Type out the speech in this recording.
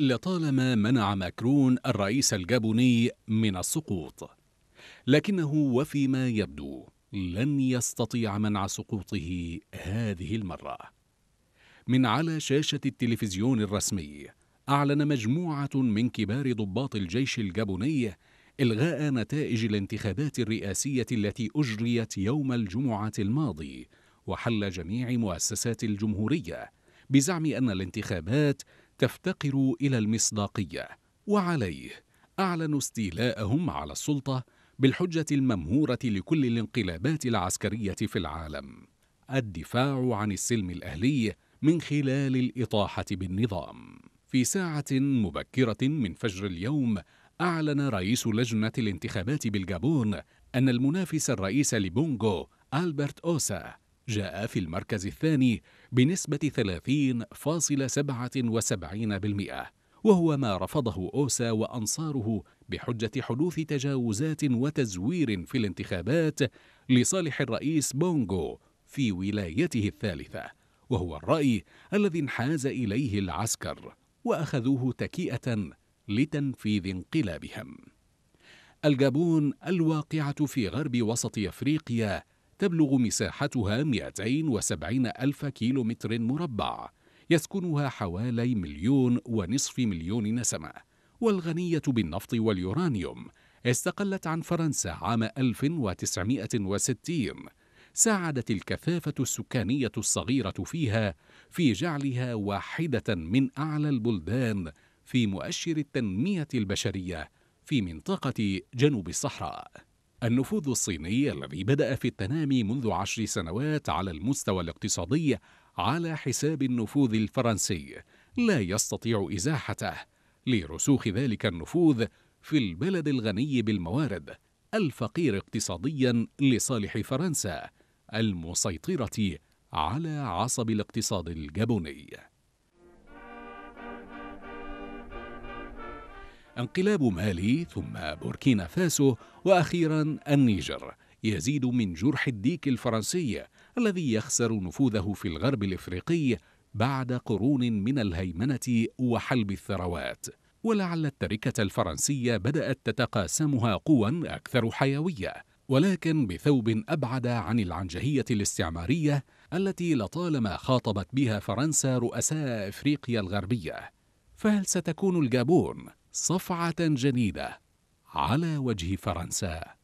لطالما منع ماكرون الرئيس الجابوني من السقوط لكنه وفيما يبدو لن يستطيع منع سقوطه هذه المره من على شاشه التلفزيون الرسمي اعلن مجموعه من كبار ضباط الجيش الجابوني الغاء نتائج الانتخابات الرئاسيه التي اجريت يوم الجمعه الماضي وحل جميع مؤسسات الجمهوريه بزعم ان الانتخابات تفتقر إلى المصداقية وعليه أعلنوا استيلاءهم على السلطة بالحجة الممهورة لكل الانقلابات العسكرية في العالم الدفاع عن السلم الأهلي من خلال الإطاحة بالنظام في ساعة مبكرة من فجر اليوم أعلن رئيس لجنة الانتخابات بالجابون أن المنافس الرئيس لبونغو ألبرت أوسا جاء في المركز الثاني بنسبة 30.77% وهو ما رفضه أوسا وأنصاره بحجة حدوث تجاوزات وتزوير في الانتخابات لصالح الرئيس بونغو في ولايته الثالثة وهو الرأي الذي انحاز إليه العسكر وأخذوه تكيئة لتنفيذ انقلابهم الجابون الواقعة في غرب وسط أفريقيا تبلغ مساحتها 270 ألف كيلومتر مربع يسكنها حوالي مليون ونصف مليون نسمة والغنية بالنفط واليورانيوم استقلت عن فرنسا عام 1960 ساعدت الكثافة السكانية الصغيرة فيها في جعلها واحدة من أعلى البلدان في مؤشر التنمية البشرية في منطقة جنوب الصحراء النفوذ الصيني الذي بدأ في التنامي منذ عشر سنوات على المستوى الاقتصادي على حساب النفوذ الفرنسي لا يستطيع إزاحته لرسوخ ذلك النفوذ في البلد الغني بالموارد الفقير اقتصاديا لصالح فرنسا المسيطرة على عصب الاقتصاد الجابوني انقلاب مالي ثم بوركينا فاسو واخيرا النيجر يزيد من جرح الديك الفرنسي الذي يخسر نفوذه في الغرب الافريقي بعد قرون من الهيمنه وحلب الثروات ولعل التركه الفرنسيه بدات تتقاسمها قوى اكثر حيويه ولكن بثوب ابعد عن العنجهيه الاستعماريه التي لطالما خاطبت بها فرنسا رؤساء افريقيا الغربيه فهل ستكون الجابون صفعة جديدة على وجه فرنسا